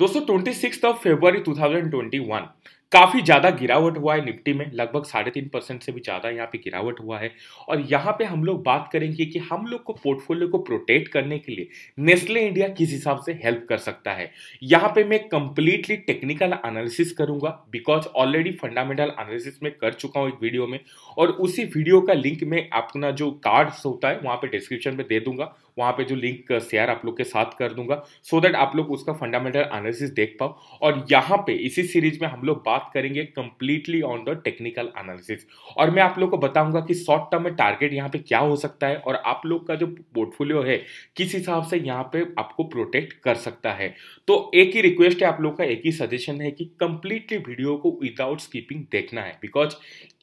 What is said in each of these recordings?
दोस्तों twenty six of February 2021 काफ़ी ज़्यादा गिरावट हुआ है निफ्टी में लगभग साढ़े तीन परसेंट से भी ज़्यादा यहाँ पे गिरावट हुआ है और यहाँ पे हम लोग बात करेंगे कि हम लोग को पोर्टफोलियो को प्रोटेक्ट करने के लिए नेस्ले इंडिया किस हिसाब से हेल्प कर सकता है यहाँ पे मैं कंप्लीटली टेक्निकल एनालिसिस करूंगा बिकॉज ऑलरेडी फंडामेंटल एनालिसिस में कर चुका हूँ एक वीडियो में और उसी वीडियो का लिंक मैं अपना जो कार्ड होता है वहां पर डिस्क्रिप्शन में दे दूंगा वहां पे जो लिंक शेयर आप लोग के साथ कर दूंगा सो so दैट आप लोग उसका फंडामेंटल एनालिसिस देख पाओ और यहाँ पे इसी सीरीज में हम लोग बात बात करेंगे completely on the technical analysis और मैं आप लोग को बताऊंगा कि शॉर्ट टर्म में टारगेट यहाँ पे क्या हो सकता है और आप लोग का जो पोर्टफोलियो है किस हिसाब से यहाँ पे आपको प्रोटेक्ट कर सकता है तो एक ही रिक्वेस्ट है आप लोग का एक ही सजेशन है कि कंप्लीटली वीडियो को विदाउट स्कीपिंग देखना है बिकॉज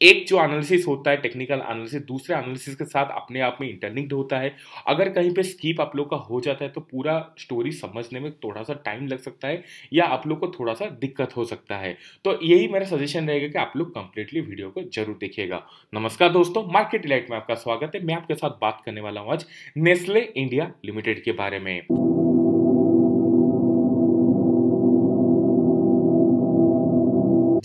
एक जो एनालिसिस होता है टेक्निकल एनालिसिस दूसरे एनालिसिस के साथ अपने आप में इंटरलिंक्ड होता है अगर कहीं पे स्कीप आप लोग का हो जाता है तो पूरा स्टोरी समझने में थोड़ा सा टाइम लग सकता है या आप लोग को थोड़ा सा दिक्कत हो सकता है तो यही मेरा सजेशन रहेगा कि आप लोग कंप्लीटली वीडियो को जरूर देखिएगा नमस्कार दोस्तों मार्केट इलाइट में आपका स्वागत है मैं आपके साथ बात करने वाला हूँ आज नेस्ले इंडिया लिमिटेड के बारे में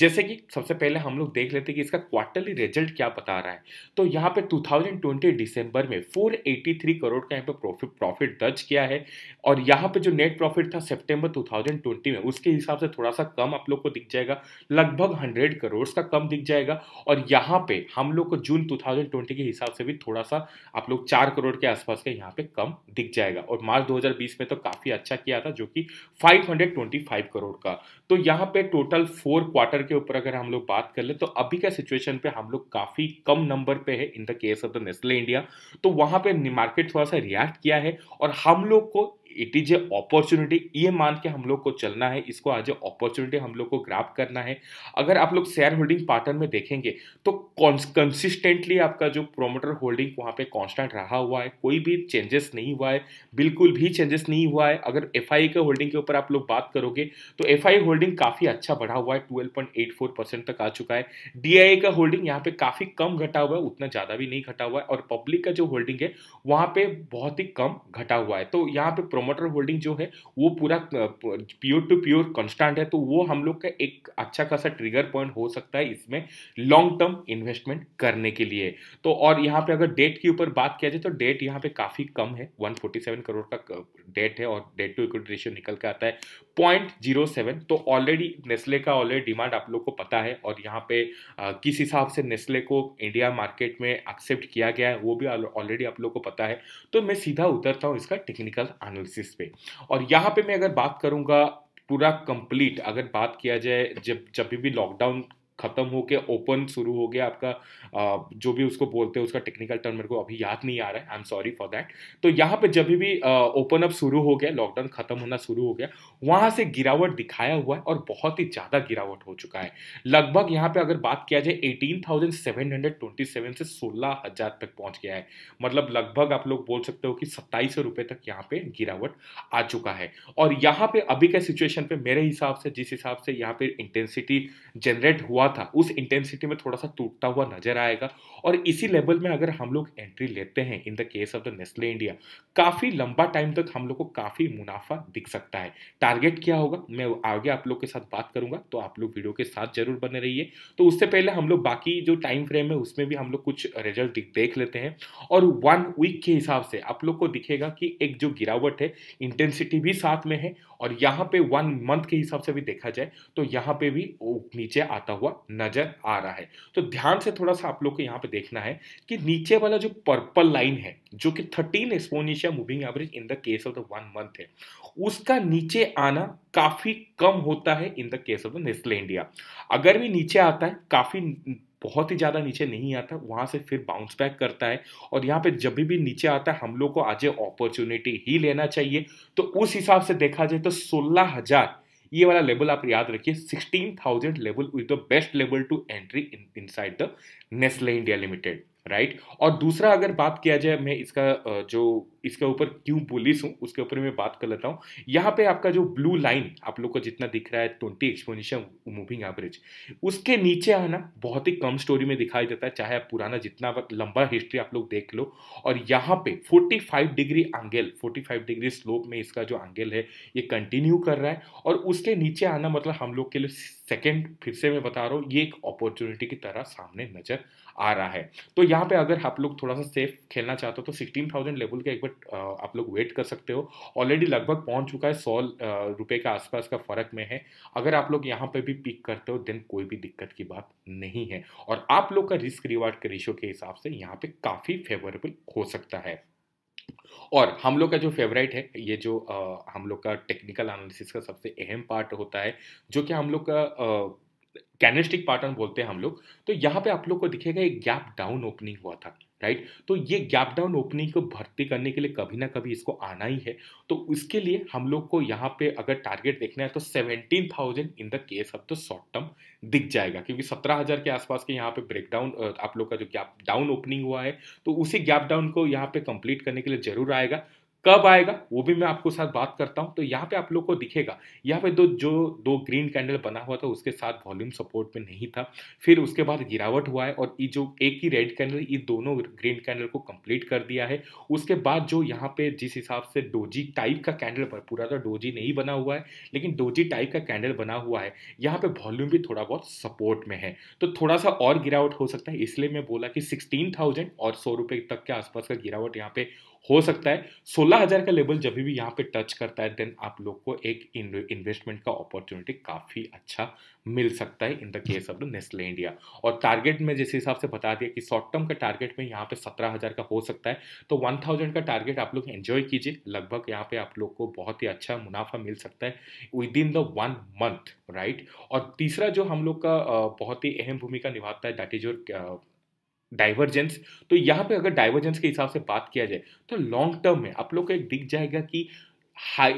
जैसे कि सबसे पहले हम लोग देख लेते हैं कि इसका क्वार्टरली रिजल्ट क्या बता रहा है तो यहाँ पे 2020 दिसंबर में 483 करोड़ का यहाँ पे प्रॉफिट प्रॉफिट दर्ज किया है और यहाँ पे जो नेट प्रॉफिट था सितंबर 2020 में उसके हिसाब से थोड़ा सा कम आप लोग को दिख जाएगा लगभग हंड्रेड करोड़ का कम दिख जाएगा और यहाँ पे हम लोग को जून टू के हिसाब से भी थोड़ा सा आप लोग चार करोड़ के आसपास का यहाँ पे कम दिख जाएगा और मार्च दो में तो काफ़ी अच्छा किया था जो कि फाइव करोड़ का तो यहाँ पे टोटल फोर क्वार्टर के ऊपर अगर हम लोग बात कर ले तो अभी का सिचुएशन पे हम लोग काफ़ी कम नंबर पे है in the case of the Nestle India तो वहां पे मार्केट थोड़ा सा रिएक्ट किया है और हम लोग को इट इज ए अपॉर्चुनिटी ये मान के हम लोग को चलना है इसको आज ए अपॉर्चुनिटी हम लोग को ग्राप करना है अगर आप लोग शेयर होल्डिंग पैटर्न में देखेंगे तो कंसिस्टेंटली आपका जो प्रोमोटर होल्डिंग वहाँ पे कांस्टेंट रहा हुआ है कोई भी चेंजेस नहीं हुआ है बिल्कुल भी चेंजेस नहीं हुआ है अगर एफ आई होल्डिंग के ऊपर आप लोग बात करोगे तो एफ होल्डिंग काफ़ी अच्छा बढ़ा हुआ है ट्वेल्व तक आ चुका है डी का होल्डिंग यहाँ पर काफ़ी कम घटा हुआ है उतना ज़्यादा भी नहीं घटा हुआ है और पब्लिक का जो होल्डिंग है वहाँ पर बहुत ही कम घटा हुआ है तो यहाँ पर प्रोमोटर होल्डिंग जो है वो पूरा प्योर टू प्योर कॉन्स्टांट है तो वो हम लोग का एक अच्छा खासा ट्रिगर पॉइंट हो सकता है इसमें लॉन्ग टर्म इन्वेस्टमेंट करने के लिए तो और यहाँ पे अगर डेट के ऊपर बात किया जाए तो डेट यहाँ पे काफ़ी कम है 147 करोड़ का डेट है और डेट टू इक्विटी रेशियो निकल के आता है पॉइंट जीरो सेवन तो ऑलरेडी नेस्ले का ऑलरेडी डिमांड आप लोग को पता है और यहाँ पे आ, किस हिसाब से नेस्ले को इंडिया मार्केट में एक्सेप्ट किया गया है वो भी ऑलरेडी आप लोग को पता है तो मैं सीधा उतरता हूँ इसका टेक्निकल एनालिसिस पे और यहाँ पे मैं अगर बात करूँगा पूरा कंप्लीट अगर बात किया जाए जब जब भी लॉकडाउन खत्म हो के ओपन शुरू हो गया आपका जो भी उसको बोलते हैं उसका टेक्निकल टर्म मेरे को अभी याद नहीं आ रहा है I am sorry for that तो यहाँ पे जब भी ओपन अप शुरू हो गया लॉकडाउन खत्म होना शुरू हो गया वहाँ से गिरावट दिखाया हुआ है और बहुत ही ज़्यादा गिरावट हो चुका है लगभग यहाँ पे अगर बात किया जाए एटीन से सोलह तक पहुँच गया है मतलब लगभग आप लोग बोल सकते हो कि सत्ताईस तक यहाँ पे गिरावट आ चुका है और यहाँ पे अभी के सिचुएशन पे मेरे हिसाब से जिस हिसाब से यहाँ पे इंटेंसिटी जनरेट हुआ हुआ था उस इंटेंसिटी में थोड़ा सा टूटता हुआ नजर आएगा और इसी लेवल में अगर हम लोग एंट्री लेते हैं in the case of the Nestle India काफ़ी लंबा टाइम तक हम लोग को काफ़ी मुनाफा दिख सकता है टारगेट क्या होगा मैं आगे आप लोग के साथ बात करूंगा तो आप लोग वीडियो के साथ जरूर बने रहिए तो उससे पहले हम लोग बाकी जो टाइम फ्रेम है उसमें भी हम लोग कुछ रिजल्ट देख लेते हैं और वन वीक के हिसाब से आप लोग को दिखेगा कि एक जो गिरावट है इंटेंसिटी भी साथ में है और यहाँ पे वन मंथ के हिसाब से भी देखा जाए तो यहाँ पे भी नीचे आता हुआ नजर आ रहा है तो ध्यान से थोड़ा सा आप लोग को यहाँ पे देखना है कि नीचे वाला जो पर्पल लाइन है जो कि thirteen exponential moving average in the case of the one month है उसका नीचे आना काफी कम होता है in the case of the Nestle India अगर भी नीचे आता है काफी बहुत ही ज़्यादा नीचे नहीं आता वहाँ से फिर बाउंस बैक करता है और यहाँ पे जब भी नीचे आता है हम लोग को आज अपॉर्चुनिटी ही लेना चाहिए तो उस हिसाब से देखा जाए तो सोलह हज़ार ये वाला लेवल आप याद रखिए sixteen thousand level is the best level to entry inside the Nestle India limited right और दूसरा अगर बात किया जाए मैं इसका जो इसके ऊपर क्यों पुलिस हूँ उसके ऊपर मैं बात कर लेता हूँ यहाँ पे आपका जो ब्लू लाइन आप लोग को जितना दिख रहा है ट्वेंटी एक्सपोनिशन मूविंग एवरेज उसके नीचे आना बहुत ही कम स्टोरी में दिखाई देता है चाहे आप पुराना जितना लंबा हिस्ट्री आप लोग देख लो और यहाँ पे 45 डिग्री एंगल 45 डिग्री स्लोप में इसका जो एंगल है ये कंटिन्यू कर रहा है और उसके नीचे आना मतलब हम लोग के लिए सेकेंड फिर से मैं बता रहा हूँ ये एक अपॉर्चुनिटी की तरह सामने नजर आ रहा है तो यहाँ पे अगर आप लोग थोड़ा सा सेफ खेलना चाहते हो तो सिक्सटीन लेवल का एक बार बट आप लोग वेट कर सकते हो ऑलरेडी लगभग पहुंच चुका है सौ रुपये के आसपास का फ़र्क में है अगर आप लोग यहाँ पर भी पिक करते हो देन कोई भी दिक्कत की बात नहीं है और आप लोग का रिस्क रिवार्ड के रेशियो के हिसाब से यहाँ पे काफ़ी फेवरेबल हो सकता है और हम लोग का जो फेवरेट है ये जो आ, हम लोग का टेक्निकल एनालिसिस का सबसे अहम पार्ट होता है जो कि हम लोग का कैनिस्टिक पार्टन बोलते हैं हम लोग तो यहाँ पे आप लोग को दिखेगा एक गैप डाउन ओपनिंग हुआ था राइट तो ये गैप डाउन ओपनिंग को भर्ती करने के लिए कभी ना कभी इसको आना ही है तो उसके लिए हम लोग को यहाँ पे अगर टारगेट देखना है तो seventeen thousand in the case of the short term दिख जाएगा क्योंकि सत्रह हज़ार के आसपास के यहाँ पे ब्रेक डाउन आप लोग का जो गैप डाउन ओपनिंग हुआ है तो उसी गैप डाउन को यहाँ पे कंप्लीट करने के लिए जरूर आएगा कब आएगा वो भी मैं आपको साथ बात करता हूँ तो यहाँ पे आप लोग को दिखेगा यहाँ पे दो जो दो ग्रीन कैंडल बना हुआ था उसके साथ वॉल्यूम सपोर्ट में नहीं था फिर उसके बाद गिरावट हुआ है और ये जो एक ही रेड कैंडल ये दोनों ग्रीन कैंडल को कंप्लीट कर दिया है उसके बाद जो यहाँ पे जिस हिसाब से डोजी टाइप का कैंडल पर पूरा तो डोजी नहीं बना हुआ है लेकिन डोजी टाइप का कैंडल बना हुआ है यहाँ पे वॉल्यूम भी थोड़ा बहुत सपोर्ट में है तो थोड़ा सा और गिरावट हो सकता है इसलिए मैं बोला कि सिक्सटीन और सौ तक के आसपास का गिरावट यहाँ पे हो सकता है सोलह हज़ार का लेवल जब भी यहाँ पे टच करता है देन आप लोग को एक इन्वेस्टमेंट का अपॉर्चुनिटी काफ़ी अच्छा मिल सकता है in the case of the Nestle India और टारगेट में जिस हिसाब से बता दिया कि शॉर्ट टर्म का टारगेट में यहाँ पे सत्रह हज़ार का हो सकता है तो वन थाउजेंड का टारगेट आप लोग एन्जॉय कीजिए लगभग यहाँ पे आप लोग को बहुत ही अच्छा मुनाफा मिल सकता है within the one month right और तीसरा जो हम लोग का बहुत ही अहम भूमिका निभाता है दैट इज योर डाइवर्जेंस तो यहाँ पे अगर डाइवर्जेंस के हिसाब से बात किया जाए तो लॉन्ग टर्म में आप लोग को एक दिख जाएगा कि हाई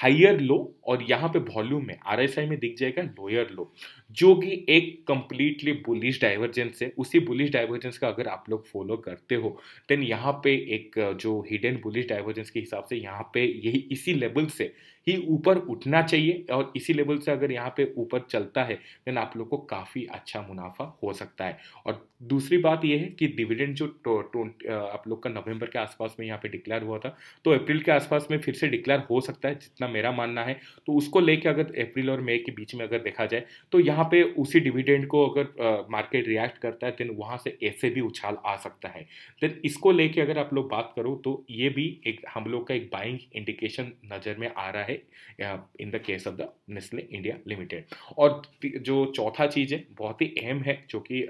हाइयर लो और यहाँ पे वॉल्यूम में आर में दिख जाएगा लोअर लो जो कि एक कंप्लीटली बुलिश डाइवर्जेंस है उसी बुलिश डाइवर्जेंस का अगर आप लोग फॉलो करते हो देन यहाँ पे एक जो हिडन बुलिश डाइवर्जेंस के हिसाब से यहाँ पे यही इसी लेवल से ही ऊपर उठना चाहिए और इसी लेवल से अगर यहाँ पे ऊपर चलता है देन आप लोग को काफ़ी अच्छा मुनाफा हो सकता है और दूसरी बात यह है कि डिविडेंड जो तो, तो, आप लोग का नवंबर के आसपास में यहाँ पे डिक्लेयर हुआ था तो अप्रैल के आसपास में फिर से डिक्लेयर हो सकता है जितना मेरा मानना है तो उसको लेके अगर अप्रैल और मई के बीच में अगर देखा जाए तो यहाँ पे उसी डिविडेंड को अगर मार्केट रिएक्ट करता है देन वहाँ से ऐसे भी उछाल आ सकता है देन इसको लेके अगर आप लोग बात करो तो ये भी एक हम लोग का एक बाइंग इंडिकेशन नज़र में आ रहा है in the case of the Nestle India limited और जो चौथा चीज़ है बहुत ही अहम है जो कि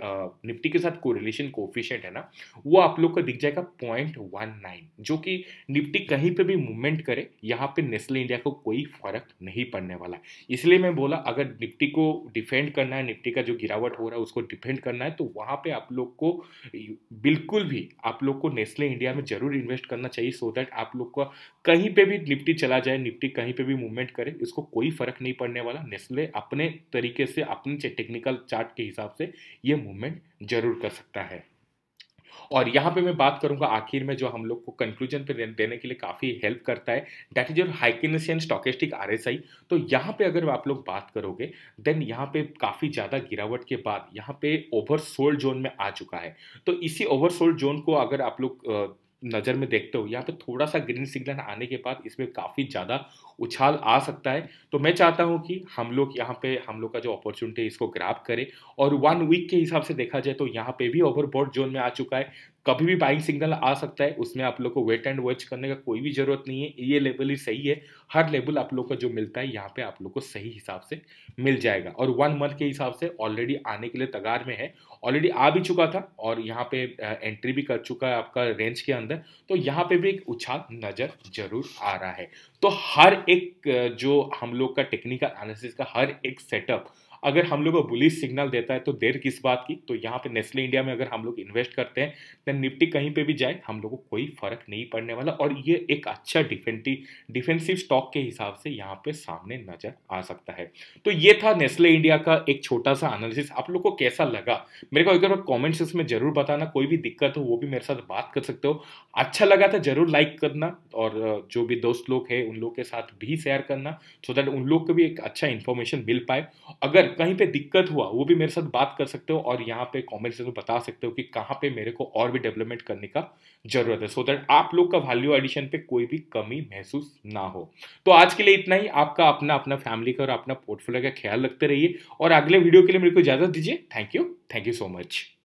निफ्टी के साथ कोरिलेशन कोफिशियंट है ना वो आप लोग का दिख जाएगा पॉइंट वन नाइन जो कि निफ्टी कहीं पे भी मूवमेंट करे यहाँ पे नेस्ले इंडिया को कोई फर्क नहीं पड़ने वाला इसलिए मैं बोला अगर निफ्टी को डिफेंड करना है निफ्टी का जो गिरावट हो रहा है उसको डिफेंड करना है तो वहाँ पे आप लोग को बिल्कुल भी आप लोग को नेस्ले इंडिया में जरूर इन्वेस्ट करना चाहिए सो so दैट आप लोग का कहीं पे भी निफ्टी चला जाए निफ्टी कहीं पे भी मूवमेंट करे इसको कोई फर्क नहीं पड़ने वाला नेस्ले अपने तरीके से अपने टेक्निकल चार्ट के हिसाब से ये मूवमेंट जरूर कर सकता है और यहाँ पे मैं बात करूंगा आखिर में जो हम लोग को कंक्लूजन पे देने के लिए काफ़ी हेल्प करता है that is your heikin ashi stochastic R S I तो यहाँ पे अगर आप लोग बात करोगे देन यहाँ पे काफ़ी ज़्यादा गिरावट के बाद यहाँ पे ओवरसोल्ड जोन में आ चुका है तो इसी ओवरसोल्ड जोन को अगर आप लोग नज़र में देखते हो यहाँ पे थोड़ा सा ग्रीन सिग्नल आने के बाद इसमें काफ़ी ज़्यादा उछाल आ सकता है तो मैं चाहता हूँ कि हम लोग यहाँ पे हम लोग का जो अपॉर्चुनिटी है इसको ग्रैप करें और वन वीक के हिसाब से देखा जाए तो यहाँ पे भी ओवरबोर्ड जोन में आ चुका है कभी भी बाइंग सिग्नल आ सकता है उसमें आप लोग को वेट एंड वॉच करने का कोई भी ज़रूरत नहीं है ये लेवल ही सही है हर लेवल आप लोग को जो मिलता है यहाँ पे आप लोग को सही हिसाब से मिल जाएगा और वन मंथ के हिसाब से ऑलरेडी आने के लिए तगार में है ऑलरेडी आ भी चुका था और यहाँ पे एंट्री भी कर चुका है आपका रेंज के अंदर तो यहाँ पे भी एक उछाल नज़र जरूर आ रहा है तो हर एक जो हम लोग का टेक्निकल एनालिसिस का हर एक सेटअप अगर हम लोग को बुलिस सिग्नल देता है तो देर किस बात की तो यहाँ पे नेस्ले इंडिया में अगर हम लोग इन्वेस्ट करते हैं देन निफ्टी कहीं पे भी जाए हम लोग को कोई फर्क नहीं पड़ने वाला और ये एक अच्छा डिफेंटी डिफेंसिव स्टॉक के हिसाब से यहाँ पे सामने नजर आ सकता है तो ये था नेस्ले इंडिया का एक छोटा सा एनालिसिस आप लोग को कैसा लगा मेरे को अगर कॉमेंट्स सेक्स में जरूर बताना कोई भी दिक्कत हो वो भी मेरे साथ बात कर सकते हो अच्छा लगा था जरूर लाइक करना और जो भी दोस्त लोग हैं उन लोग के साथ भी शेयर करना सो दैट उन लोग को भी एक अच्छा इन्फॉर्मेशन मिल पाए अगर अगर कहीं पे दिक्कत हुआ वो भी मेरे साथ बात कर सकते हो और यहाँ पे कॉमेंट सेक्शन में बता सकते हो कि कहाँ पे मेरे को और भी डेवलपमेंट करने का जरूरत है सो so दैट आप लोग का वैल्यू एडिशन पे कोई भी कमी महसूस ना हो तो आज के लिए इतना ही आपका अपना अपना फैमिली का और अपना पोर्टफोलियो का ख्याल रखते रहिए और अगले वीडियो के लिए मेरे को इजाजत दीजिए thank you thank you so much